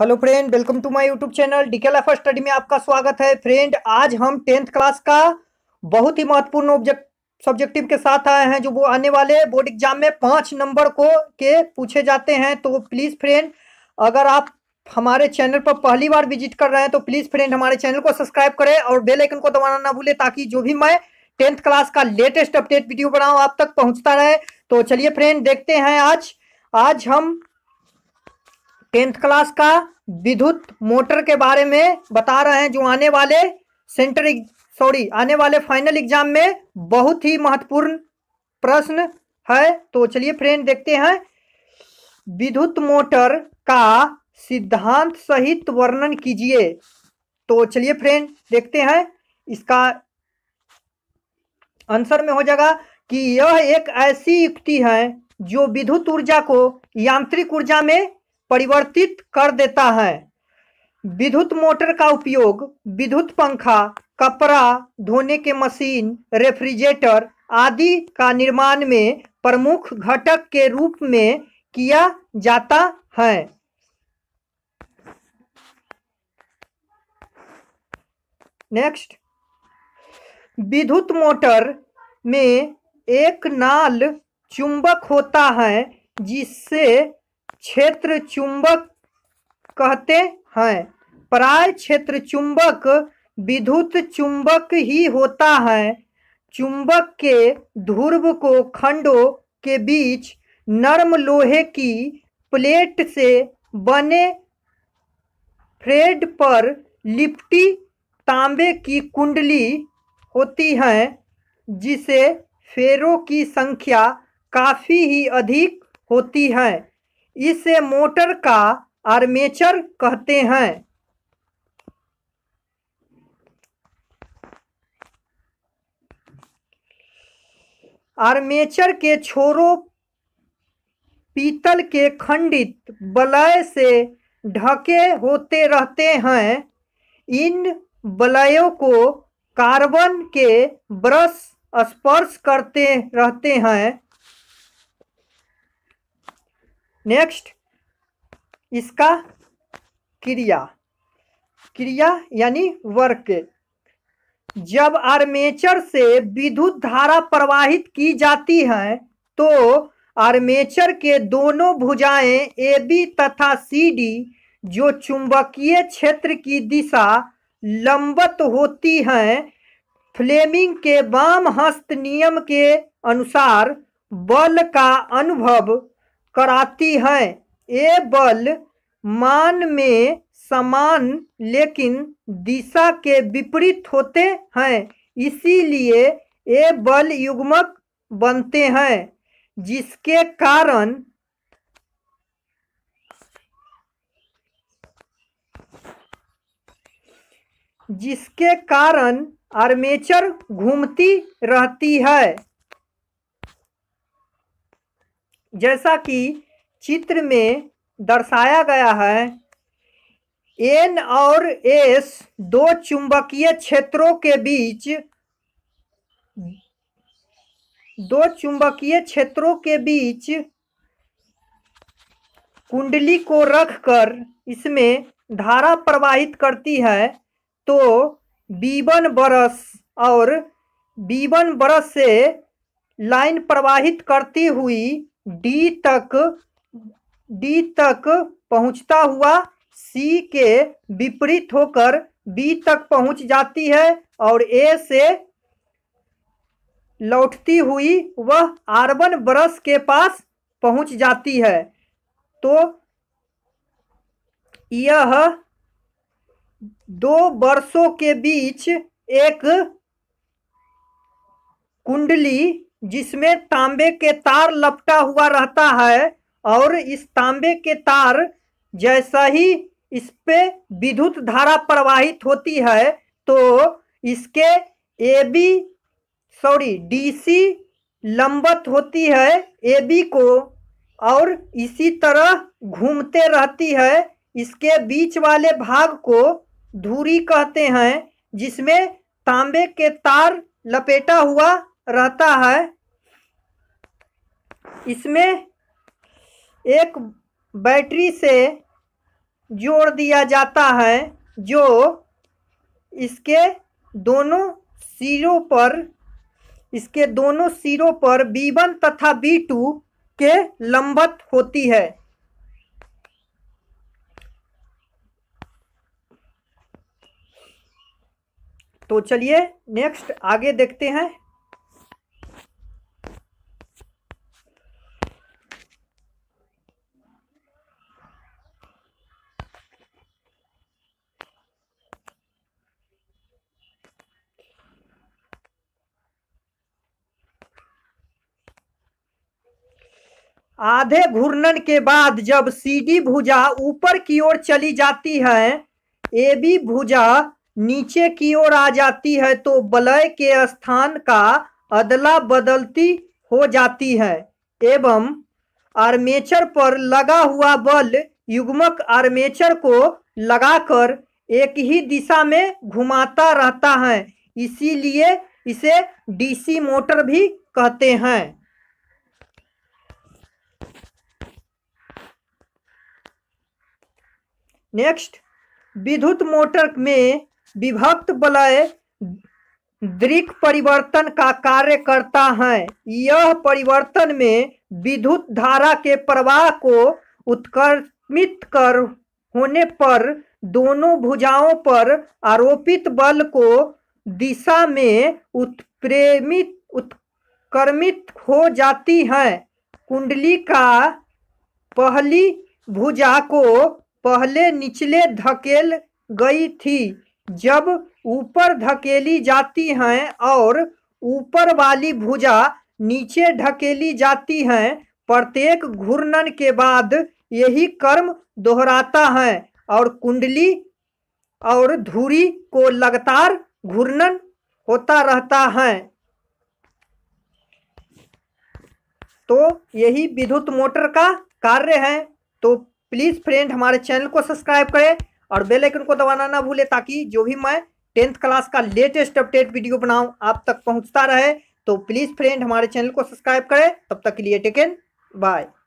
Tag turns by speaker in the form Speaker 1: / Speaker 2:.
Speaker 1: hello friend welcome to my YouTube channel डिकेल एफ study में आपका स्वागत है फ्रेंड आज हम टेंथ क्लास का बहुत ही महत्वपूर्ण ऑब्जेक्ट सब्जेक्टिव के साथ आए हैं जो वो आने वाले बोर्ड एग्जाम में पाँच नंबर को के पूछे जाते हैं तो प्लीज़ फ्रेंड अगर आप हमारे चैनल पर पहली बार विजिट कर रहे हैं तो प्लीज़ फ्रेंड हमारे चैनल को सब्सक्राइब करें और बेलाइकन को दबाना ना भूलें ताकि जो भी मैं टेंथ क्लास का लेटेस्ट अपडेट वीडियो बनाऊँ आप तक पहुँचता रहे तो चलिए फ्रेंड देखते हैं आज आज हम टेंथ क्लास का विद्युत मोटर के बारे में बता रहे हैं जो आने वाले सेंटर सॉरी आने वाले फाइनल एग्जाम में बहुत ही महत्वपूर्ण प्रश्न है तो चलिए फ्रेंड देखते हैं विद्युत मोटर का सिद्धांत सहित वर्णन कीजिए तो चलिए फ्रेंड देखते हैं इसका आंसर में हो जाएगा कि यह एक ऐसी युक्ति है जो विद्युत ऊर्जा को यांत्रिक ऊर्जा में परिवर्तित कर देता है विद्युत मोटर का उपयोग विद्युत पंखा कपड़ा धोने के मशीन रेफ्रिजरेटर आदि का निर्माण में प्रमुख घटक के रूप में किया जाता है नेक्स्ट विद्युत मोटर में एक नाल चुंबक होता है जिससे क्षेत्र चुंबक कहते हैं प्राय क्षेत्र चुंबक विद्युत चुंबक ही होता है चुंबक के ध्रुव को खंडों के बीच नर्म लोहे की प्लेट से बने फ्रेड पर लिपटी तांबे की कुंडली होती है जिसे फेरों की संख्या काफ़ी ही अधिक होती है इसे मोटर का आर्मेचर कहते हैं आर्मेचर के छोरों पीतल के खंडित बलय से ढके होते रहते हैं इन बलयों को कार्बन के ब्रश स्पर्श करते रहते हैं नेक्स्ट इसका क्रिया क्रिया यानी वर्क जब आर्मेचर से विद्युत धारा प्रवाहित की जाती है तो आर्मेचर के दोनों भुजाएं ए बी तथा सी डी जो चुंबकीय क्षेत्र की दिशा लंबत होती हैं फ्लेमिंग के वाम हस्त नियम के अनुसार बल का अनुभव कराती है ये बल मान में समान लेकिन दिशा के विपरीत होते हैं इसीलिए ये बल युग्मक बनते हैं जिसके कारण जिसके कारण आर्मेचर घूमती रहती है जैसा कि चित्र में दर्शाया गया है एन और एस दो चुंबकीय क्षेत्रों के बीच दो चुंबकीय क्षेत्रों के बीच कुंडली को रखकर इसमें धारा प्रवाहित करती है तो बीवन बरस और बीवन बरस से लाइन प्रवाहित करती हुई डी तक डी तक पहुंचता हुआ सी के विपरीत होकर बी तक पहुंच जाती है और ए से लौटती हुई वह आर्बन ब्रश के पास पहुंच जाती है तो यह दो वर्षों के बीच एक कुंडली जिसमें तांबे के तार लपटा हुआ रहता है और इस तांबे के तार जैसा ही इस पे विद्युत धारा प्रवाहित होती है तो इसके A B sorry D C लंबत होती है ए बी को और इसी तरह घूमते रहती है इसके बीच वाले भाग को धूरी कहते हैं जिसमें तांबे के तार लपेटा हुआ रहता है इसमें एक बैटरी से जोड़ दिया जाता है जो इसके दोनों सिरों पर इसके दोनों सिरों पर बी वन तथा बी टू के लंबत होती है तो चलिए नेक्स्ट आगे देखते हैं आधे घूर्णन के बाद जब सीडी भुजा ऊपर की ओर चली जाती है ए बी भुजा नीचे की ओर आ जाती है तो बलय के स्थान का अदला बदलती हो जाती है एवं आर्मेचर पर लगा हुआ बल युग्मक आर्मेचर को लगाकर एक ही दिशा में घुमाता रहता है इसीलिए इसे डीसी मोटर भी कहते हैं नेक्स्ट विद्युत मोटर में विभक्त बलय दृक परिवर्तन का कार्य करता है यह परिवर्तन में विद्युत धारा के प्रवाह को उत्कर्मित कर होने पर दोनों भुजाओं पर आरोपित बल को दिशा में उत्प्रेमित उत्कर्मित हो जाती है कुंडली का पहली भुजा को पहले निचले धकेल गई थी जब ऊपर धकेली जाती हैं और ऊपर वाली भुजा नीचे ढकेली जाती हैं प्रत्येक घूर्णन के बाद यही कर्म दोहराता है और कुंडली और धुरी को लगातार घूर्णन होता रहता है तो यही विद्युत मोटर का कार्य है तो प्लीज़ फ्रेंड हमारे चैनल को सब्सक्राइब करें और बेल आइकन को दबाना ना भूलें ताकि जो भी मैं टेंथ क्लास का लेटेस्ट अपडेट वीडियो बनाऊँ आप तक पहुँचता रहे तो प्लीज़ फ्रेंड हमारे चैनल को सब्सक्राइब करें तब तक के लिए टेकन बाय